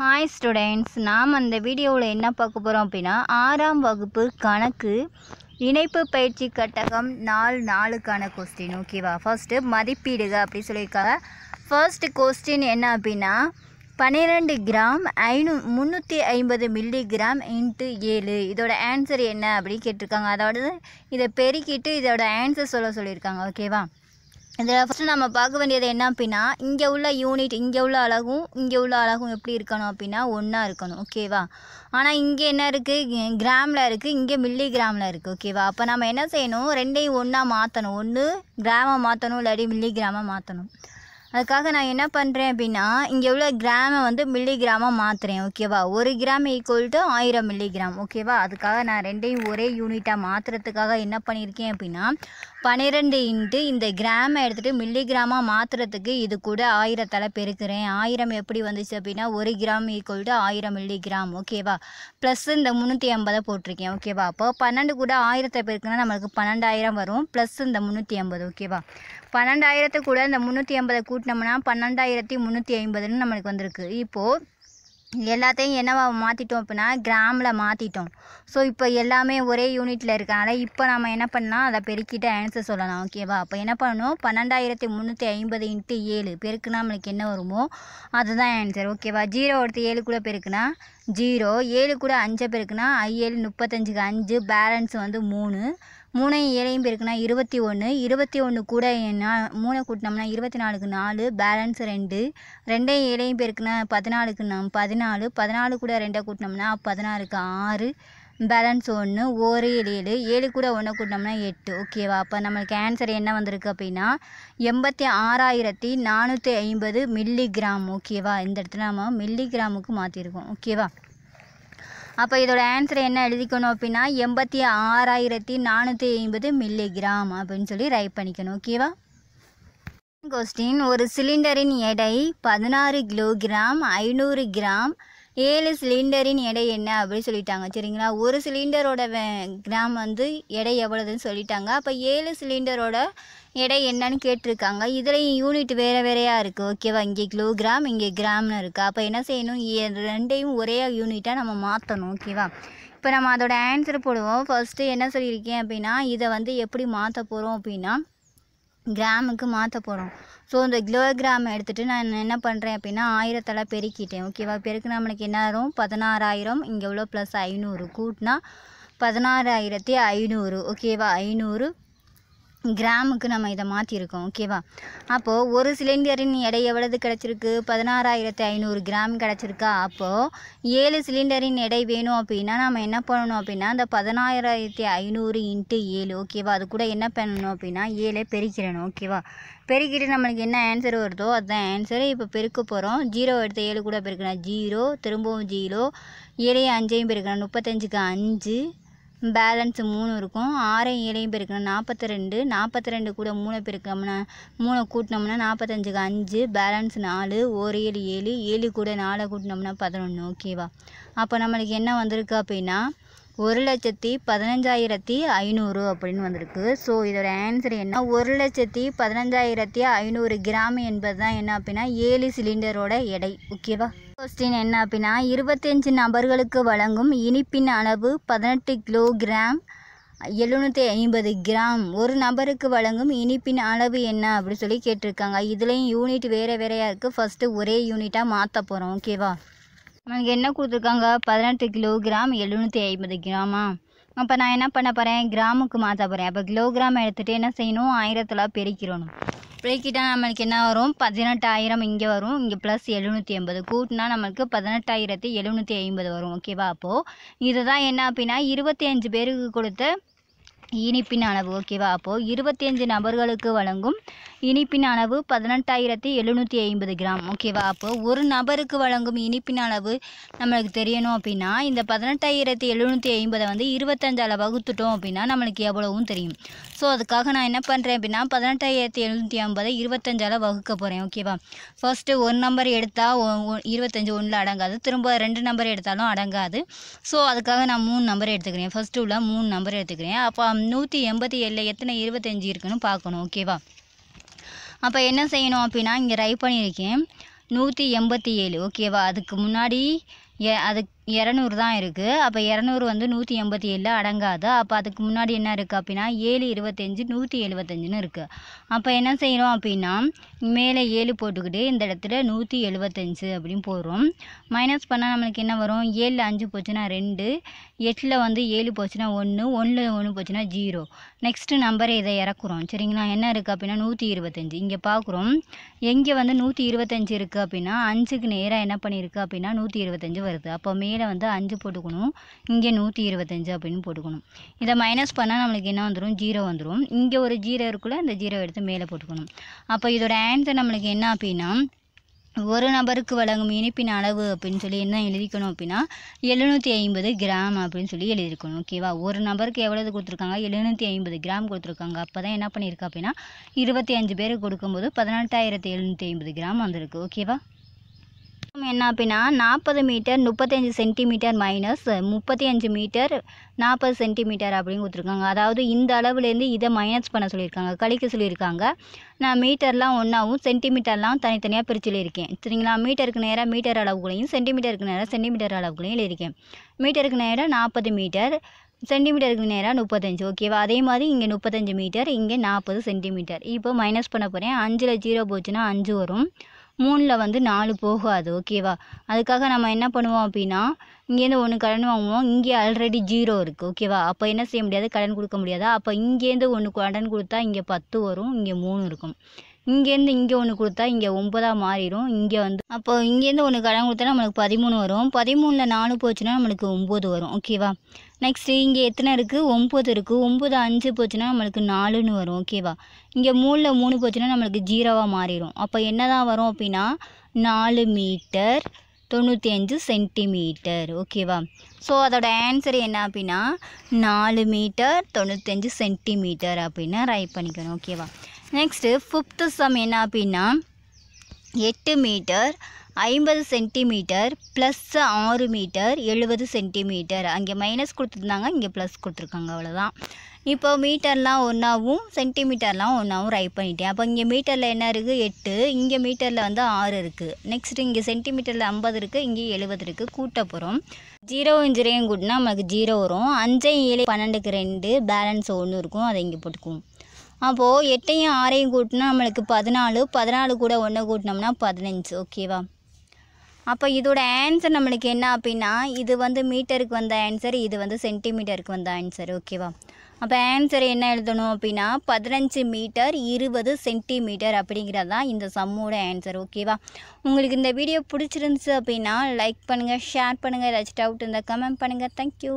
hi students நாம் அந்த வீடியோவில் என்ன பார்க்க போகிறோம் அப்படின்னா ஆறாம் வகுப்பு கணக்கு இணைப்பு பயிற்சி கட்டகம் நாலு நாளுக்கான கொஸ்டின் ஓகேவா ஃபர்ஸ்ட்டு மதிப்பீடுக அப்படி சொல்லியிருக்காங்க ஃபர்ஸ்ட் கொஸ்டின் என்ன அப்படின்னா பன்னிரெண்டு கிராம் ஐநூ முந்நூற்றி ஐம்பது மில்லி கிராம் இன்ட்டு ஏழு இதோட ஆன்சர் என்ன அப்படின்னு கேட்டிருக்காங்க அதாவது இதை பெருக்கிட்டு இதோட ஆன்சர் சொல்ல சொல்லியிருக்காங்க ஓகேவா இதில் ஃபஸ்ட்டு நம்ம பார்க்க வேண்டியது என்ன அப்படின்னா இங்கே உள்ள யூனிட் இங்கே உள்ள அழகும் இங்கே உள்ள அழகும் எப்படி இருக்கணும் அப்படின்னா ஒன்றா இருக்கணும் ஓகேவா ஆனால் இங்கே என்ன இருக்குது கிராமில் இருக்குது இங்கே மில்லி கிராமில் இருக்குது ஓகேவா அப்போ நம்ம என்ன செய்யணும் ரெண்டையும் ஒன்றா மாற்றணும் ஒன்று கிராமை மாற்றணும் இல்லாட்டி மில்லி கிராமை மாற்றணும் அதுக்காக நான் என்ன பண்ணுறேன் அப்படின்னா இங்கே உள்ள கிராமை வந்து மில்லி கிராமாக மாற்றுறேன் ஓகேவா ஒரு கிராம் ஈக்குவல் டு ஆயிரம் மில்லி கிராம் ஓகேவா அதுக்காக நான் ரெண்டையும் ஒரே யூனிட்டாக மாற்றுறதுக்காக என்ன பண்ணியிருக்கேன் அப்படின்னா பன்னிரெண்டு இன்ட்டு இந்த கிராமை எடுத்துகிட்டு மில்லிகிராமாக மாற்றுறதுக்கு இது கூட ஆயிரத்தால் பெருக்கிறேன் ஆயிரம் எப்படி வந்துச்சு அப்படின்னா ஒரு கிராம் ஈக்குவல் டு ஆயிரம் கிராம் ஓகேவா ப்ளஸ் இந்த முந்நூற்றி ஐம்பதை போட்டிருக்கேன் ஓகேவா அப்போ பன்னெண்டு கூட ஆயிரத்தை பெருக்குனா நம்மளுக்கு பன்னெண்டாயிரம் வரும் ப்ளஸ் இந்த முந்நூற்றி ஐம்பது ஓகேவா பன்னெண்டாயிரத்தை கூட இந்த முந்நூற்றி ஐம்பதை கூட்டினோம்னா பன்னெண்டாயிரத்தி முந்நூற்றி ஐம்பதுன்னு நம்மளுக்கு வந்திருக்கு இப்போது எல்லாத்தையும் என்னவா மாற்றிட்டோம் அப்படின்னா கிராமில் மாற்றிட்டோம் ஸோ இப்போ எல்லாமே ஒரே யூனிட்டில் இருக்கனால இப்போ நம்ம என்ன பண்ணால் அதை பெருக்கிட்டு ஆன்சர் சொல்லலாம் ஓகேவா அப்போ என்ன பண்ணணும் பன்னெண்டாயிரத்தி முந்நூற்றி ஐம்பது இன்ட்டு ஏழு பெருக்குனா நம்மளுக்கு என்ன வருமோ அதுதான் ஆன்சர் ஓகேவா ஜீரோ எடுத்து ஏழு கூட பெருக்குனா ஜீரோ ஏழு கூட அஞ்சை பெருக்குனா ஐ ஏழு முப்பத்தஞ்சுக்கு அஞ்சு பேலன்ஸ் வந்து மூணு மூணையும் ஏழையும் பெருக்குனா இருபத்தி ஒன்று இருபத்தி ஒன்று கூட என்ன மூணை கூட்டினோம்னா இருபத்தி நாலுக்கு நாலு பேலன்ஸ் ரெண்டு ரெண்டையும் ஏழையும் பெருக்குனா பதினாலுக்கு நம் பதினாலு பதினாலு கூட ரெண்டை கூட்டினோம்னா பதினாறுக்கு ஆறு பேலன்ஸ் ஒன்று ஒரு ஏழு ஏழு ஏழு கூட ஒன்று கூட்டினோம்னா எட்டு ஓகேவா அப்போ நம்மளுக்கு ஆன்சர் என்ன வந்திருக்கு அப்படின்னா எண்பத்தி ஆறாயிரத்தி நானூற்றி ஐம்பது மில்லிகிராம் ஓகேவா இந்த இடத்துல நம்ம மில்லிகிராமுக்கு மாற்றிருக்கோம் ஓகேவா அப்போ இதோட ஆன்சரை என்ன எழுதிக்கணும் அப்படின்னா எண்பத்தி ஆறாயிரத்தி நானூற்றி ஐம்பது மில்லிகிராம் அப்படின்னு சொல்லி ரைட் பண்ணிக்கணும் ஓகேவா கொஸ்டின் ஒரு சிலிண்டரின் எடை பதினாறு கிலோகிராம் ஐநூறு கிராம் ஏழு சிலிண்டரின் எடை என்ன அப்படின்னு சொல்லிட்டாங்க சரிங்களா ஒரு சிலிண்டரோட கிராம் வந்து எடை எவ்வளோதுன்னு சொல்லிட்டாங்க அப்போ ஏழு சிலிண்டரோட எடை என்னன்னு கேட்டிருக்காங்க இதுலேயும் யூனிட் வேறு வேறையாக இருக்குது ஓகேவா இங்கே கிலோகிராம் இங்கே கிராம்னு இருக்குது அப்போ என்ன செய்யணும் ரெண்டையும் ஒரே யூனிட்டாக நம்ம மாற்றணும் ஓகேவா இப்போ நம்ம அதோட ஆன்சர் போடுவோம் ஃபஸ்ட்டு என்ன சொல்லியிருக்கேன் அப்படின்னா இதை வந்து எப்படி மாற்ற போகிறோம் அப்படின்னா கிராமுக்கு மாற்ற போகிறோம் ஸோ இந்த கிலோகிராம் எடுத்துகிட்டு நான் என்ன பண்ணுறேன் அப்படின்னா ஆயிரத்தால் பெருக்கிட்டேன் ஓகேவா பெருக்கு நம்மளுக்கு என்ன ஆகும் பதினாறாயிரம் இங்கே எவ்வளோ ப்ளஸ் ஐநூறு கூட்டினா பதினாறாயிரத்தி ஐநூறு ஓகேவா ஐநூறு கிராமுக்கு நம்ம இதை மாற்றிருக்கோம் ஓகேவா அப்போது ஒரு சிலிண்டரின் எடை எவ்வளவு கிடச்சிருக்கு பதினாறாயிரத்து ஐநூறு கிராம் கிடச்சிருக்கா அப்போது ஏழு சிலிண்டரின் எடை வேணும் அப்படின்னா நம்ம என்ன பண்ணணும் அப்படின்னா அந்த பதினாயிரத்தி ஐநூறு இன்ட்டு ஏழு ஓகேவா அது கூட என்ன பண்ணணும் அப்படின்னா ஏழை பெருக்கிறணும் ஓகேவா பெருக்கிட்டு நம்மளுக்கு என்ன ஆன்சர் வருதோ அதுதான் ஆன்சர் இப்போ பெருக்க போகிறோம் ஜீரோ எடுத்த ஏழு கூட பெருக்கணும் ஜீரோ திரும்பவும் ஜீரோ ஏழையும் அஞ்சையும் பெருக்கணும் முப்பத்தஞ்சுக்கு அஞ்சு பேலன்ஸு மூணு இருக்கும் ஆறையும் ஏழையும் பெருக்கணும் நாற்பத்தி ரெண்டு நாற்பத்தி ரெண்டு கூட மூணை பெருக்கம்னா மூணை கூட்டினோம்னா நாற்பத்தஞ்சுக்கு அஞ்சு பேலன்ஸ் நாலு ஒரு ஏழு ஏழு ஏழு கூட நாலை கூட்டினோம்னா பதினொன்று ஓகேவா அப்போ நம்மளுக்கு என்ன வந்திருக்கு அப்படின்னா ஒரு லட்சத்தி பதினஞ்சாயிரத்தி ஐநூறு அப்படின்னு வந்திருக்கு ஸோ இதோட ஆன்சர் என்ன ஒரு லட்சத்தி பதினஞ்சாயிரத்தி ஐநூறு கிராம் என்பது தான் என்ன அப்படின்னா ஏழு சிலிண்டரோட எடை ஓகேவா கொஸ்டின் என்ன அப்படின்னா இருபத்தஞ்சி நபர்களுக்கு வழங்கும் இனிப்பின் அளவு பதினெட்டு கிலோகிராம் எழுநூற்றி ஐம்பது கிராம் ஒரு நபருக்கு வழங்கும் இனிப்பின் அளவு என்ன அப்படின்னு சொல்லி கேட்டிருக்காங்க இதுலேயும் யூனிட் வேறு வேறையாக இருக்குது ஃபஸ்ட்டு ஒரே யூனிட்டாக மாற்ற போகிறோம் ஓகேவா நமக்கு என்ன கொடுத்துருக்காங்க பதினெட்டு கிலோகிராம் எழுநூற்றி ஐம்பது கிராமா அப்போ நான் என்ன பண்ண போகிறேன் கிராமுக்கு மாற்ற போகிறேன் அப்போ கிலோகிராம் எடுத்துகிட்டு என்ன செய்யணும் ஆயிரத்தில் பெருக்கிறணும் பிரேக்கிட்டா நம்மளுக்கு என்ன வரும் பதினெட்டாயிரம் இங்கே வரும் இங்கே ப்ளஸ் எழுநூற்றி எண்பது கூட்டினா நம்மளுக்கு பதினெட்டாயிரத்தி எழுநூற்றி ஐம்பது வரும் ஓகேவா அப்போது இதுதான் என்ன அப்படின்னா இருபத்தி அஞ்சு பேருக்கு கொடுத்த இனிப்பின் அளவு ஓகேவா அப்போது அஞ்சு நபர்களுக்கு வழங்கும் இனிப்பின் அளவு பதினெட்டாயிரத்தி எழுநூற்றி ஐம்பது கிராம் ஓகேவா அப்போது ஒரு நபருக்கு வழங்கும் இனிப்பின் அளவு நம்மளுக்கு தெரியணும் அப்படின்னா இந்த பதினெட்டாயிரத்தி எழுநூற்றி ஐம்பதை வந்து இருபத்தஞ்சால் வகுத்துட்டோம் அப்படின்னா நம்மளுக்கு எவ்வளவும் தெரியும் ஸோ அதுக்காக நான் என்ன பண்ணுறேன் அப்படின்னா பதினெட்டாயிரத்தி எழுநூற்றி ஐம்பதை இருபத்தஞ்சால் வகுக்க போகிறேன் ஓகேவா ஃபர்ஸ்ட்டு ஒரு நம்பர் எடுத்தால் இருபத்தஞ்சி ஒன்றில் அடங்காது திரும்ப ரெண்டு நம்பர் எடுத்தாலும் அடங்காது ஸோ அதுக்காக நான் மூணு நம்பர் எடுத்துக்கிறேன் ஃபஸ்ட்டு உள்ள மூணு நம்பர் எடுத்துக்கிறேன் அப்போ நூற்றி எண்பத்தி ஏழில் எத்தனை இருபத்தஞ்சி இருக்குன்னு பார்க்கணும் ஓகேவா அப்போ என்ன செய்யணும் அப்படின்னா இங்கே ரைட் பண்ணியிருக்கேன் நூற்றி எண்பத்தி ஏழு ஓகேவா அதுக்கு முன்னாடி அதுக்கு இரநூறு தான் இருக்குது அப்போ இரநூறு வந்து நூற்றி எண்பத்தி ஏழில் அடங்காது அப்போ அதுக்கு முன்னாடி என்ன இருக்குது அப்படின்னா ஏழு இருபத்தஞ்சி நூற்றி எழுபத்தஞ்சுன்னு இருக்குது அப்போ என்ன செய்கிறோம் அப்படின்னா மேலே ஏழு போட்டுக்கிட்டு இந்த இடத்துல நூற்றி எழுபத்தஞ்சு அப்படின்னு போடுறோம் மைனஸ் பண்ணால் நம்மளுக்கு என்ன வரும் ஏழில் அஞ்சு போச்சுன்னா ரெண்டு எட்டில் வந்து ஏழு போச்சுன்னா ஒன்று ஒன்றில் ஒன்று போச்சுன்னா ஜீரோ நெக்ஸ்ட்டு நம்பரை இதை இறக்குறோம் சரிங்களா என்ன இருக்குது அப்படின்னா நூற்றி இருபத்தஞ்சு இங்கே பார்க்குறோம் எங்கே வந்து நூற்றி இருபத்தஞ்சு இருக்குது அப்படின்னா அஞ்சுக்கு நேராக என்ன பண்ணியிருக்கு அப்படின்னா நூற்றி இருபத்தஞ்சி வருது அப்போ மேலே கீழே வந்து அஞ்சு போட்டுக்கணும் இங்கே நூற்றி இருபத்தஞ்சு அப்படின்னு போட்டுக்கணும் இதை மைனஸ் பண்ணால் நம்மளுக்கு என்ன வந்துடும் ஜீரோ வந்துடும் இங்கே ஒரு ஜீரோ இருக்குள்ள அந்த ஜீரோ எடுத்து மேலே போட்டுக்கணும் அப்போ இதோட ஆன்சர் நம்மளுக்கு என்ன அப்படின்னா ஒரு நபருக்கு வழங்கும் இனிப்பின் அளவு அப்படின்னு சொல்லி என்ன எழுதிக்கணும் அப்படின்னா எழுநூற்றி ஐம்பது கிராம் அப்படின்னு சொல்லி எழுதிருக்கணும் ஓகேவா ஒரு நபருக்கு எவ்வளவு கொடுத்துருக்காங்க எழுநூற்றி ஐம்பது கிராம் கொடுத்துருக்காங்க அப்போ தான் என்ன பண்ணியிருக்கா அப்படின்னா இருபத்தி அஞ்சு பேருக்கு கொடுக்கும்போது பதினெட்டாயிரத்தி எழுநூற்றி ஐம்பது கிராம் வந்திருக்கு ஓகேவா என்ன அப்படின்னா நாற்பது மீட்டர் முப்பத்தஞ்சு சென்டிமீட்டர் மைனஸ் முப்பத்தி அஞ்சு மீட்டர் நாற்பது சென்டிமீட்டர் அப்படின்னு கொடுத்துருக்காங்க அதாவது இந்த அளவுலேருந்து இதை மைனஸ் பண்ண சொல்லியிருக்காங்க கழிக்க சொல்லியிருக்காங்க நான் மீட்டர்லாம் ஒன்றாவும் சென்டிமீட்டர்லாம் தனித்தனியாக பிரிச்சு எழுதியிருக்கேன் சரிங்களா மீட்டருக்கு நேராக மீட்டர் அளவுகளையும் சென்டிமீட்டருக்கு நேராக சென்டிமீட்டர் அளவுகளையும் இருக்கேன் மீட்டருக்கு நேராக நாற்பது மீட்டர் சென்டிமீட்டருக்கு நேராக முப்பத்தஞ்சு ஓகேவா அதே மாதிரி இங்கே முப்பத்தஞ்சு மீட்டர் இங்கே நாற்பது சென்டிமீட்டர் இப்போ மைனஸ் பண்ண போகிறேன் அஞ்சில் ஜீரோ போச்சுன்னா அஞ்சு வரும் மூணில் வந்து நாலு போகாது ஓகேவா அதுக்காக நம்ம என்ன பண்ணுவோம் அப்படின்னா இங்கேருந்து ஒன்று கடன் வாங்குவோம் இங்கே ஆல்ரெடி ஜீரோ இருக்குது ஓகேவா அப்போ என்ன செய்ய முடியாது கடன் கொடுக்க முடியாது அப்போ இங்கேருந்து ஒன்று கடன் கொடுத்தா இங்கே பத்து வரும் இங்கே மூணு இருக்கும் இங்கேருந்து இங்கே ஒன்று கொடுத்தா இங்கே ஒன்பதாக மாறிடும் இங்கே வந்து அப்போ இங்கேருந்து ஒன்று கடன் கொடுத்தா நம்மளுக்கு பதிமூணு வரும் பதிமூணில் நாலு போச்சுன்னா நம்மளுக்கு ஒம்பது வரும் ஓகேவா நெக்ஸ்ட்டு இங்கே எத்தனை இருக்குது ஒம்பது இருக்குது ஒம்பது அஞ்சு போச்சுன்னா நம்மளுக்கு நாலுன்னு வரும் ஓகேவா இங்கே மூணில் மூணு போச்சுன்னா நம்மளுக்கு ஜீரோவாக மாறிடும் அப்போ என்ன தான் வரும் அப்படின்னா நாலு மீட்டர் தொண்ணூற்றி அஞ்சு சென்டிமீட்டர் ஓகேவா ஸோ அதோட ஆன்சர் என்ன அப்படின்னா நாலு மீட்டர் தொண்ணூத்தஞ்சு சென்டிமீட்டர் அப்படின்னு ரைட் பண்ணிக்கணும் ஓகேவா நெக்ஸ்ட்டு ஃபிஃப்த்து சம் என்ன அப்படின்னா எட்டு மீட்டர் ஐம்பது சென்டிமீட்டர் ப்ளஸ் ஆறு மீட்டர் எழுபது சென்டிமீட்டர் அங்கே மைனஸ் கொடுத்துருந்தாங்க இங்கே ப்ளஸ் கொடுத்துருக்காங்க அவ்வளோதான் இப்போ மீட்டர்லாம் ஒன்றாவும் சென்டிமீட்டர்லாம் ஒன்றாவும் ரைட் பண்ணிட்டேன் அப்போ இங்கே மீட்டரில் என்ன இருக்குது எட்டு இங்கே மீட்டரில் வந்து ஆறு இருக்குது நெக்ஸ்ட்டு இங்கே சென்டிமீட்டரில் ஐம்பது இருக்குது இங்கே எழுபது இருக்குது கூட்ட போகிறோம் ஜீரோ ஜீரோயும் கூட்டினா நமக்கு ஜீரோ வரும் அஞ்சையும் ஏழு பன்னெண்டுக்கு ரெண்டு பேலன்ஸ் ஒன்று இருக்கும் அதை இங்கே போட்டுக்குவோம் அப்போது எட்டையும் ஆறையும் கூட்டினா நம்மளுக்கு பதினாலு பதினாலு கூட ஒன்று கூட்டினோம்னா பதினஞ்சு ஓகேவா அப்போ இதோட ஆன்சர் நம்மளுக்கு என்ன அப்படின்னா இது வந்து மீட்டருக்கு வந்த ஆன்சர் இது வந்து சென்டிமீட்டருக்கு வந்த ஆன்சர் ஓகேவா அப்போ ஆன்சர் என்ன எழுதணும் அப்படின்னா பதினஞ்சு மீட்டர் இருபது சென்டிமீட்டர் அப்படிங்கிறது தான் இந்த சம்மோட ஆன்சர் ஓகேவா உங்களுக்கு இந்த வீடியோ பிடிச்சிருந்துச்சு அப்படின்னா லைக் பண்ணுங்கள் ஷேர் பண்ணுங்கள் ஏதாச்சும் டவுட் இருந்தால் கமெண்ட் பண்ணுங்கள் தேங்க்யூ